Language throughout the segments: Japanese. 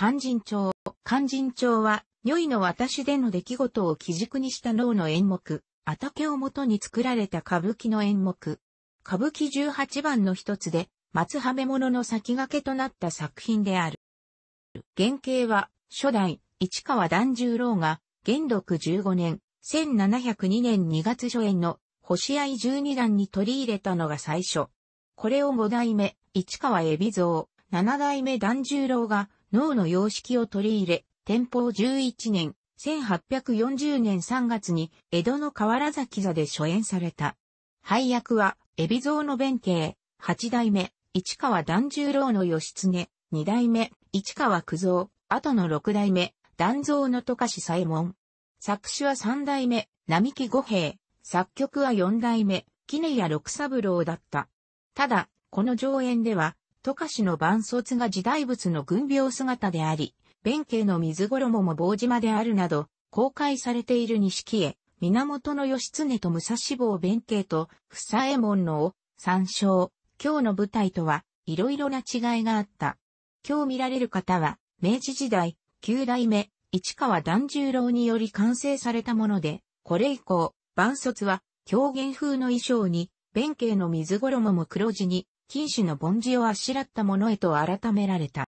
肝心帳。肝心帳は、如意の私での出来事を基軸にした脳の演目、あたけをもとに作られた歌舞伎の演目。歌舞伎18番の一つで、松め物の先駆けとなった作品である。原型は、初代、市川團十郎が、元禄十五年、1702年2月初演の、星合十二段に取り入れたのが最初。これを五代目、市川海老蔵、七代目團十郎が、脳の様式を取り入れ、天保11年、1840年3月に江戸の河原崎座で初演された。配役は、海老蔵の弁慶、八代目、市川團十郎の義経、二代目、市川九蔵、後の六代目、團蔵の渡し左衛門。作詞は三代目、並木五平、作曲は四代目、杵屋六三郎だった。ただ、この上演では、渡嘉市の万卒が時代物の軍病姿であり、弁慶の水衣も棒島であるなど、公開されている錦絵、源義経と武蔵坊弁慶と、房右衛門のを参照。今日の舞台とは、いろいろな違いがあった。今日見られる方は、明治時代、9代目、市川團十郎により完成されたもので、これ以降、万卒は、狂言風の衣装に、弁慶の水衣も黒地に、金視の盆地をあしらったものへと改められた。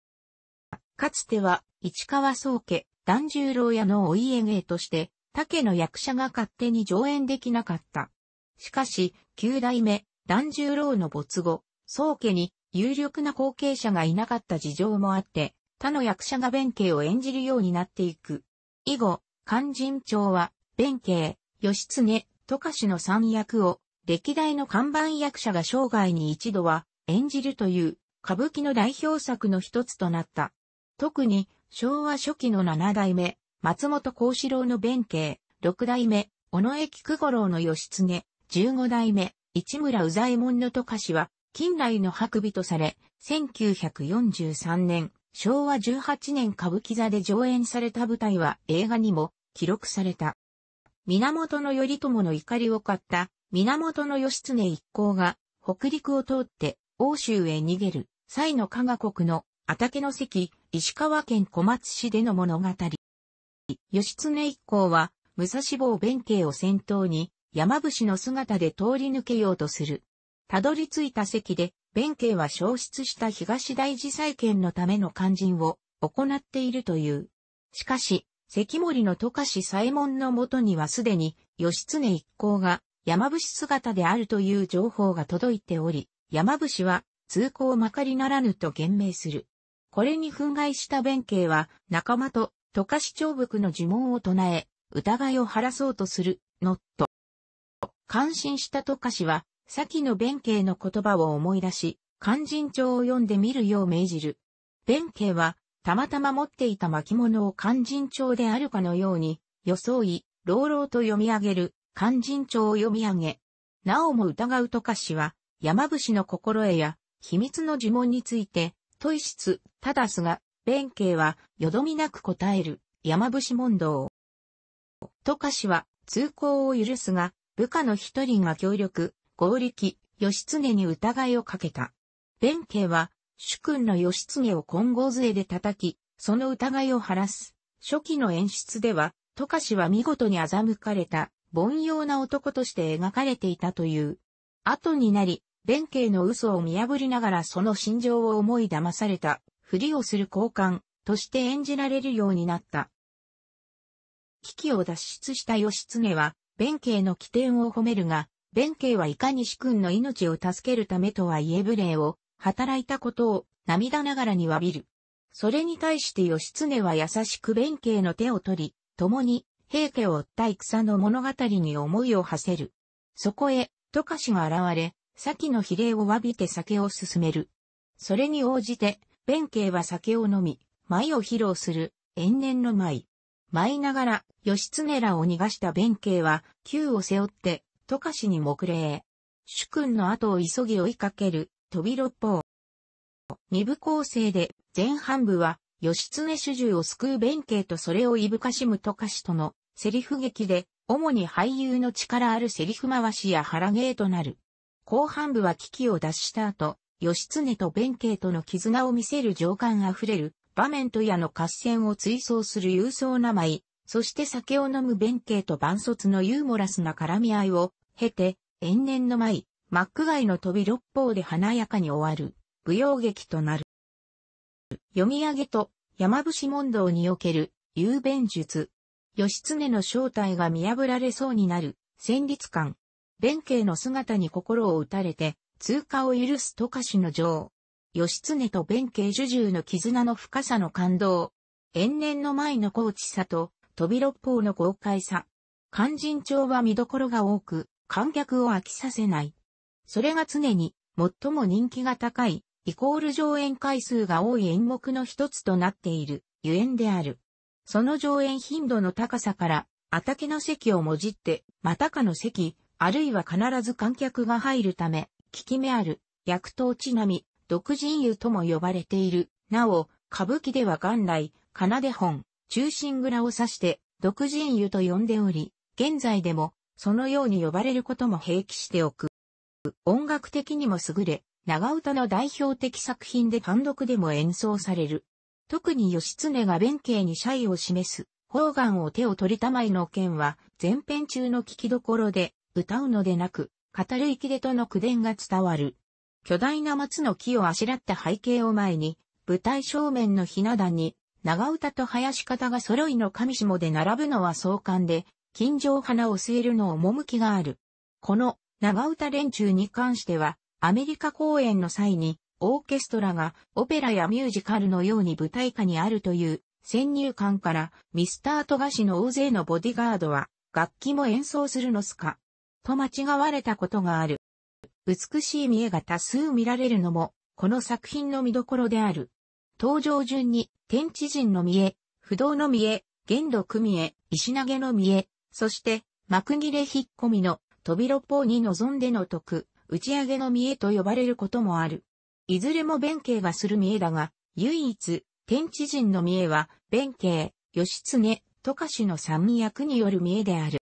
かつては、市川宗家、團十郎屋のお家芸として、竹の役者が勝手に上演できなかった。しかし、九代目、團十郎の没後、宗家に有力な後継者がいなかった事情もあって、他の役者が弁慶を演じるようになっていく。以後、勧進帳は、弁慶、義経、渡嘉氏の三役を、歴代の看板役者が生涯に一度は、演じるという歌舞伎の代表作の一つとなった。特に昭和初期の七代目、松本幸四郎の弁慶、六代目、尾上菊五郎の義経、十五代目、市村宇左衛門の渡嘉氏は、近来の白尾とされ、1943年、昭和18年歌舞伎座で上演された舞台は映画にも記録された。源頼朝の怒りを買った源義経一行が北陸を通って欧州へ逃げる、際の加賀国の、あたけの関、石川県小松市での物語。義経一行は、武蔵坊弁慶を先頭に、山伏の姿で通り抜けようとする。たどり着いた席で、弁慶は消失した東大寺再建のための肝心を行っているという。しかし、関森の渡嘉市左衛門のもとにはすでに、義経一行が山伏姿であるという情報が届いており、山伏は通行まかりならぬと言命する。これに憤慨した弁慶は仲間と渡嘉市長伏の呪文を唱え、疑いを晴らそうとする、のっと。感心した渡嘉市は、先の弁慶の言葉を思い出し、肝心帳を読んでみるよう命じる。弁慶は、たまたま持っていた巻物を肝心帳であるかのように、装い、朗々と読み上げる、肝心帳を読み上げ。なおも疑う渡嘉市は、山伏の心得や、秘密の呪文について、問い質、ただすが、弁慶は、よどみなく答える、山伏問答。とか氏は、通行を許すが、部下の一人が協力、合力、義経に疑いをかけた。弁慶は、主君の義経を金剛杖で叩き、その疑いを晴らす。初期の演出では、トカシは見事に欺かれた、凡庸な男として描かれていたという。後になり、弁慶の嘘を見破りながらその心情を思い騙された、ふりをする交換として演じられるようになった。危機を脱出した義経は、弁慶の起点を褒めるが、弁慶はいかに主君の命を助けるためとはいえ無礼を働いたことを涙ながらに詫びる。それに対して義経は優しく弁慶の手を取り、共に平家を追った戦の物語に思いを馳せる。そこへ、渡嘉氏が現れ、先の比例を詫びて酒を進める。それに応じて、弁慶は酒を飲み、舞を披露する、延年の舞。舞いながら、義経らを逃がした弁慶は、旧を背負って、渡嘉市に目礼。主君の後を急ぎ追いかける、飛び六方。二部構成で、前半部は、義経主従を救う弁慶とそれをいぶかしむ渡嘉市との、セリフ劇で、主に俳優の力あるセリフ回しや腹芸となる。後半部は危機を脱した後、義経と弁慶との絆を見せる情感あふれる場面と矢の合戦を追走する勇壮な舞、そして酒を飲む弁慶と万卒のユーモラスな絡み合いを経て、延年の舞、マック街の飛び六方で華やかに終わる、舞踊劇となる。読み上げと、山伏問答における、雄弁術。義経の正体が見破られそうになる、戦慄感。弁慶の姿に心を打たれて、通過を許す渡嘉市の情。義経と弁慶主従の絆の深さの感動。延年の前の高知さと、飛び六方の豪快さ。漢人帳は見どころが多く、観客を飽きさせない。それが常に、最も人気が高い、イコール上演回数が多い演目の一つとなっている、ゆえんである。その上演頻度の高さから、あたけの席をもじって、またかの席、あるいは必ず観客が入るため、効き目ある、薬刀ちなみ、独人湯とも呼ばれている。なお、歌舞伎では元来、奏で本、中心蔵を指して、独人湯と呼んでおり、現在でも、そのように呼ばれることも併記しておく。音楽的にも優れ、長唄の代表的作品で単独でも演奏される。特に義経が弁慶に謝意を示す、方眼を手を取りたまえの件は、前編中の聞きどころで、歌うのでなく、語る生きでとの口伝が伝わる。巨大な松の木をあしらった背景を前に、舞台正面のひな壇に、長唄と林方が揃いの上下で並ぶのは壮観で、金城花を据えるのを趣がある。この長唄連中に関しては、アメリカ公演の際に、オーケストラがオペラやミュージカルのように舞台下にあるという先入観から、ミスター・トガシの大勢のボディガードは、楽器も演奏するのすか、と間違われたことがある。美しい見えが多数見られるのも、この作品の見どころである。登場順に、天地人の見え、不動の見え、限度組え、石投げの見え、そして、幕切れ引っ込みの、扉ぽうに望んでの徳、打ち上げの見えと呼ばれることもある。いずれも弁慶がする見えだが、唯一、天地人の見えは、弁慶、義経、渡嘉氏の三役による見えである。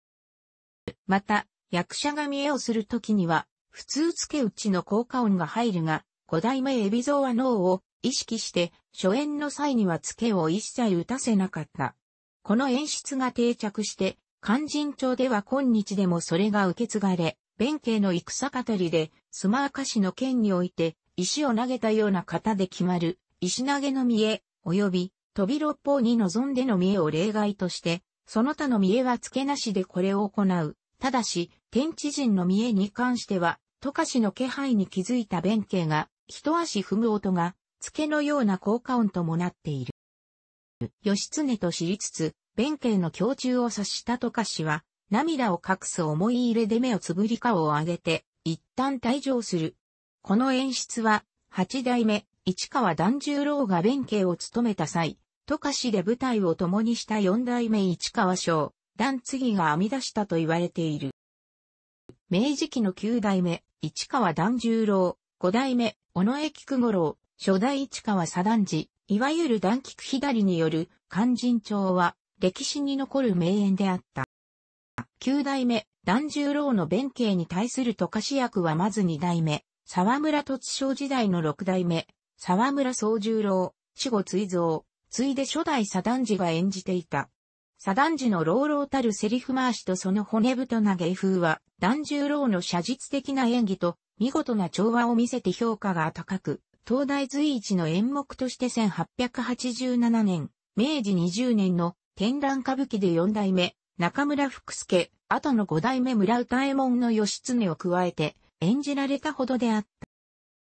また、役者が見栄をするときには、普通付け打ちの効果音が入るが、五代目海老蔵は脳を意識して、初演の際には付けを一切打たせなかった。この演出が定着して、勧進帳では今日でもそれが受け継がれ、弁慶の戦語りで、スマーカ氏の剣において、石を投げたような型で決まる、石投げの見栄、及び、飛び六方に臨んでの見栄を例外として、その他の見栄は付けなしでこれを行う。ただし、天地人の見栄に関しては、トカシの気配に気づいた弁慶が、一足踏む音が、付けのような効果音ともなっている。義経と知りつつ、弁慶の胸中を察したトカシは、涙を隠す思い入れで目をつぶり顔を上げて、一旦退場する。この演出は、八代目、市川團十郎が弁慶を務めた際、トカシで舞台を共にした四代目市川省、段次が編み出したと言われている。明治期の九代目、市川段十郎、五代目、尾上菊五郎、初代市川左段次、いわゆる段菊左による肝心帳は歴史に残る名演であった。九代目、段十郎の弁慶に対する渡かし役はまず二代目、沢村突章時代の六代目、沢村宗十郎、死後追蔵、ついで初代左段次が演じていた。左段時の朗々たるセリフ回しとその骨太な芸風は、團十郎の写実的な演技と見事な調和を見せて評価が高く、東大随一の演目として1887年、明治20年の天覧歌舞伎で4代目、中村福助、後の5代目村歌右衛門の義経を加えて演じられたほどであっ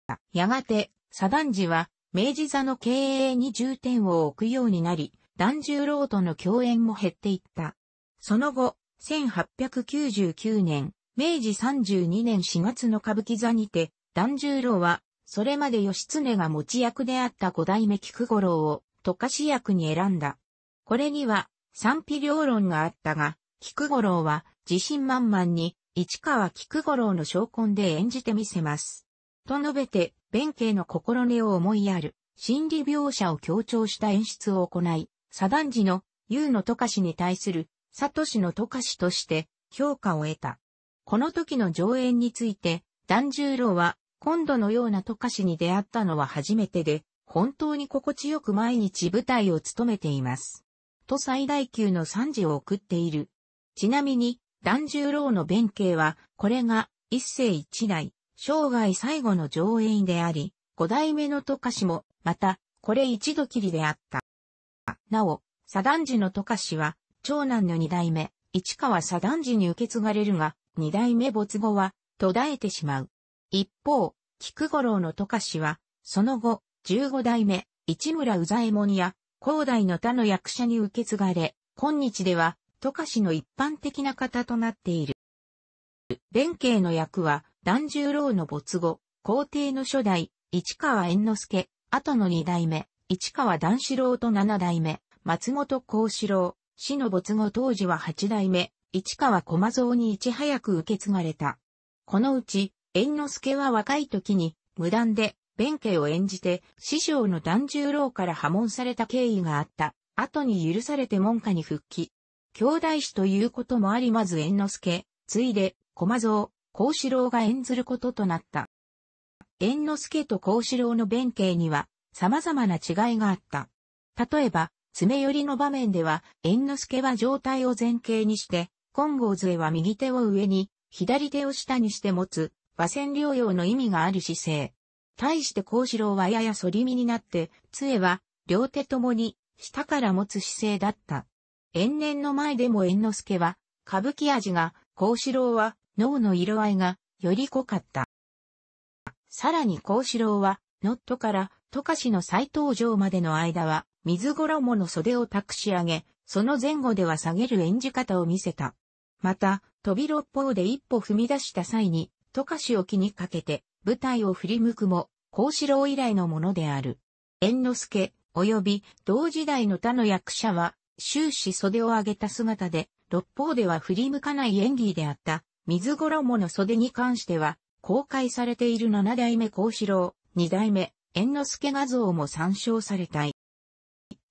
た。やがて、左段時は、明治座の経営に重点を置くようになり、團十郎との共演も減っていった。その後、1899年、明治32年4月の歌舞伎座にて、團十郎は、それまで義経が持ち役であった五代目菊五郎を、溶かし役に選んだ。これには、賛否両論があったが、菊五郎は、自信満々に、市川菊五郎の昇魂で演じてみせます。と述べて、弁慶の心根を思いやる、心理描写を強調した演出を行い、左段次の優のカシに対するサトシのカシとして評価を得た。この時の上演について、團十郎は今度のようなカシに出会ったのは初めてで、本当に心地よく毎日舞台を務めています。と最大級の賛辞を送っている。ちなみに、團十郎の弁慶は、これが一世一代、生涯最後の上演であり、五代目のカシも、また、これ一度きりであった。なお、左段次の渡嘉氏は、長男の二代目、市川左段次に受け継がれるが、二代目没後は、途絶えてしまう。一方、菊五郎の渡嘉氏は、その後、十五代目、市村宇左衛門や、広大の他の役者に受け継がれ、今日では、渡嘉氏の一般的な方となっている。弁慶の役は、團十郎の没後、皇帝の初代、市川猿之助、後の二代目、市川段四郎と七代目、松本幸四郎、死の没後当時は八代目、市川駒蔵にいち早く受け継がれた。このうち、猿之助は若い時に、無断で、弁慶を演じて、師匠の段十郎から破門された経緯があった。後に許されて門下に復帰。兄弟子ということもありまず猿之助、ついで、駒蔵、幸四郎が演ずることとなった。猿之助と幸四郎の弁慶には、様々な違いがあった。例えば、爪寄りの場面では、猿之助は状態を前傾にして、金剛杖は右手を上に、左手を下にして持つ、和線療養の意味がある姿勢。対して孔四郎はやや反り身になって、杖は、両手ともに、下から持つ姿勢だった。延年の前でも猿之助は、歌舞伎味が、孔四郎は、脳の色合いが、より濃かった。さらに孔四郎は、ノットから、トカシの再登場までの間は、水衣の袖を託し上げ、その前後では下げる演じ方を見せた。また、飛び六方で一歩踏み出した際に、トカシを気にかけて、舞台を振り向くも、孔子郎以来のものである。猿之助、及び同時代の他の役者は、終始袖を上げた姿で、六方では振り向かない演技であった、水衣の袖に関しては、公開されている七代目孔子郎、二代目、猿之助画像も参照されたい。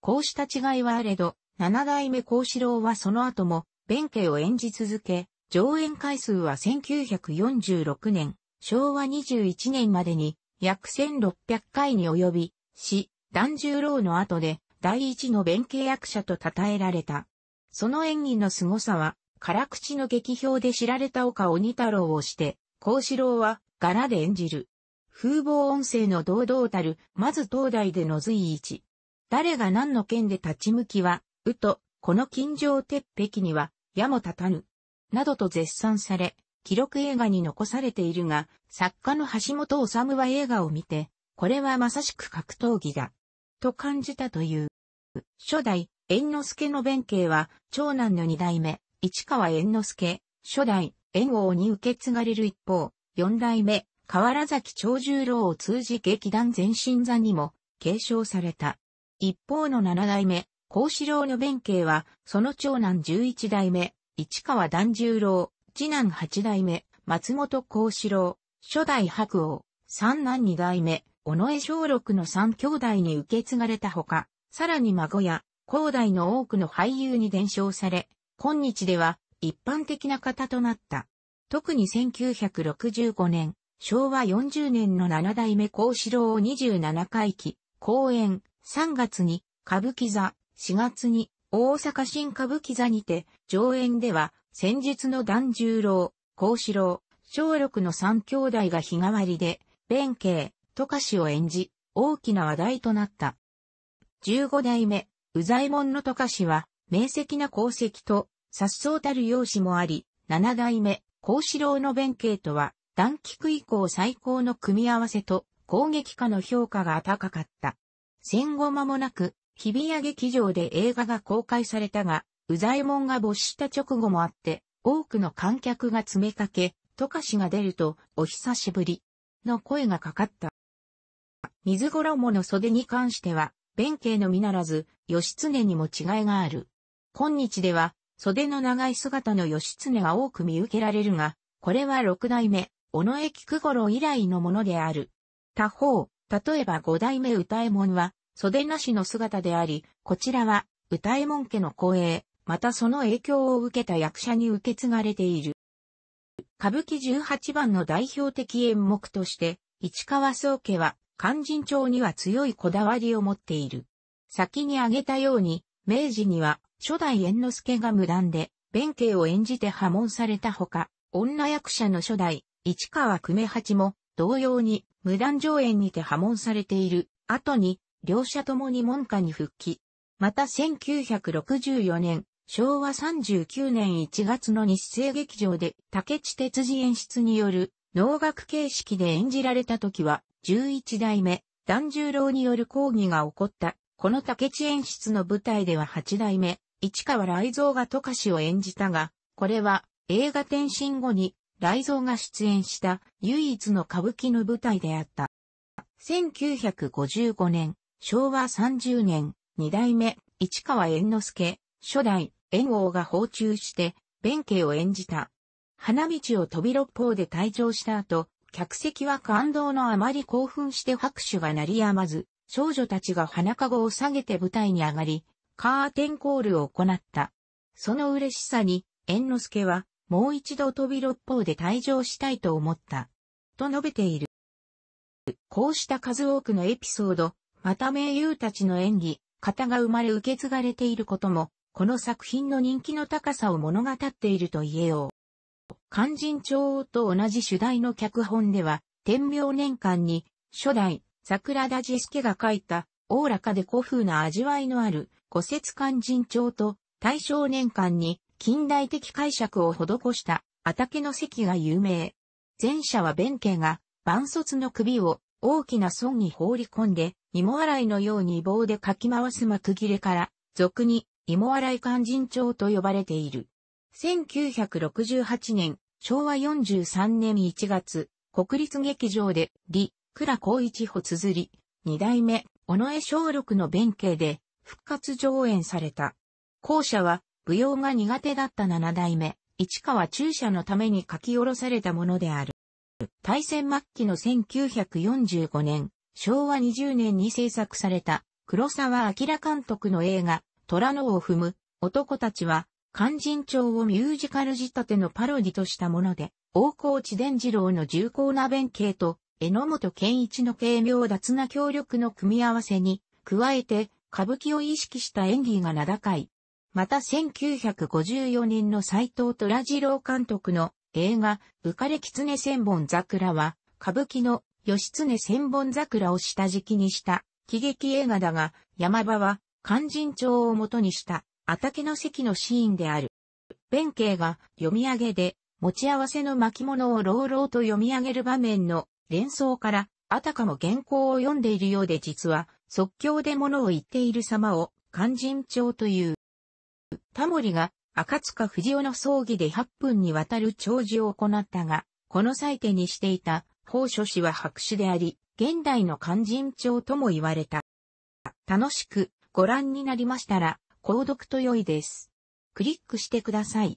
こうした違いはあれど、七代目幸四郎はその後も、弁慶を演じ続け、上演回数は1946年、昭和21年までに、約1600回に及び、し、團十郎の後で、第一の弁慶役者と称えられた。その演技の凄さは、辛口の劇評で知られた岡鬼太郎をして、幸四郎は、柄で演じる。風貌音声の堂々たる、まず東大での随一。誰が何の件で立ち向きは、うと、この近城鉄壁には、矢も立たぬ。などと絶賛され、記録映画に残されているが、作家の橋本治は映画を見て、これはまさしく格闘技だ。と感じたという。初代、猿之助の弁慶は、長男の二代目、市川猿之助、初代、猿王に受け継がれる一方、四代目、河原崎長十郎を通じ劇団前進座にも継承された。一方の七代目、幸志郎の弁慶は、その長男十一代目、市川團十郎、次男八代目、松本幸志郎、初代白王、三男二代目、尾上小六の三兄弟に受け継がれたほか、さらに孫や、後代の多くの俳優に伝承され、今日では一般的な方となった。特に1965年、昭和40年の七代目孔四郎を27回忌、公演、3月に歌舞伎座、4月に大阪新歌舞伎座にて、上演では、戦術の團十郎、孔四郎、小六の三兄弟が日替わりで、弁慶、とかしを演じ、大きな話題となった。15代目、右左門のとかしは、明晰な功績と、殺そうたる容姿もあり、七代目、孔四郎の弁慶とは、段菊以降最高の組み合わせと攻撃家の評価が高かった。戦後間もなく、日比谷劇場で映画が公開されたが、右左衛門が没した直後もあって、多くの観客が詰めかけ、トかしが出ると、お久しぶり、の声がかかった。水衣の袖に関しては、弁慶のみならず、義経にも違いがある。今日では、袖の長い姿の義経が多く見受けられるが、これは六代目、尾上菊五郎以来のものである。他方、例えば五代目歌右衛門は、袖なしの姿であり、こちらは、歌右衛門家の光栄、またその影響を受けた役者に受け継がれている。歌舞伎十八番の代表的演目として、市川宗家は、勧進帳には強いこだわりを持っている。先に挙げたように、明治には、初代猿之助が無断で、弁慶を演じて破門されたほか、女役者の初代、市川久米八も同様に無断上演にて破門されている後に両者ともに門下に復帰。また1964年、昭和39年1月の日清劇場で竹地哲二演出による能楽形式で演じられた時は11代目團十郎による抗議が起こった。この竹地演出の舞台では8代目市川雷蔵が渡嘉氏を演じたが、これは映画転身後に雷蔵が出演した唯一の歌舞伎の舞台であった。1955年、昭和30年、二代目、市川猿之助、初代、猿王が訪中して、弁慶を演じた。花道を飛び六方で退場した後、客席は感動のあまり興奮して拍手が鳴りやまず、少女たちが花籠を下げて舞台に上がり、カーテンコールを行った。その嬉しさに、猿之助は、もう一度飛び六方で退場したいと思った。と述べている。こうした数多くのエピソード、また名優たちの演技、型が生まれ受け継がれていることも、この作品の人気の高さを物語っていると言えよう。心進帳と同じ主題の脚本では、天明年間に、初代、桜田ジスケが書いた、おおらかで古風な味わいのある、古節肝心帳と、大正年間に、近代的解釈を施した畑の席が有名。前者は弁慶が、万卒の首を大きな損に放り込んで、芋洗いのように棒でかき回す幕切れから、俗に芋洗い肝心帳と呼ばれている。1968年、昭和43年1月、国立劇場で、李、倉光一補綴り、二代目、尾上小六の弁慶で、復活上演された。後者は、舞踊が苦手だった七代目、市川中車のために書き下ろされたものである。大戦末期の1945年、昭和20年に制作された黒沢明監督の映画、虎のを踏む男たちは、肝心帳をミュージカル仕立てのパロディとしたもので、大河内伝次郎の重厚な弁慶と、榎本健一の軽妙脱な協力の組み合わせに、加えて、歌舞伎を意識した演技が名高い、また1954年の斎藤虎次郎監督の映画、浮かれ狐千本桜は、歌舞伎の義経千本桜を下敷きにした喜劇映画だが、山場は肝心帳を元にしたあたけの席のシーンである。弁慶が読み上げで持ち合わせの巻物を朗々と読み上げる場面の連想から、あたかも原稿を読んでいるようで実は、即興で物を言っている様を、肝心帳という。タモリが赤塚不二夫の葬儀で8分にわたる弔辞を行ったが、この祭典にしていた法書氏は白紙であり、現代の肝心帳とも言われた。楽しくご覧になりましたら、購読と良いです。クリックしてください。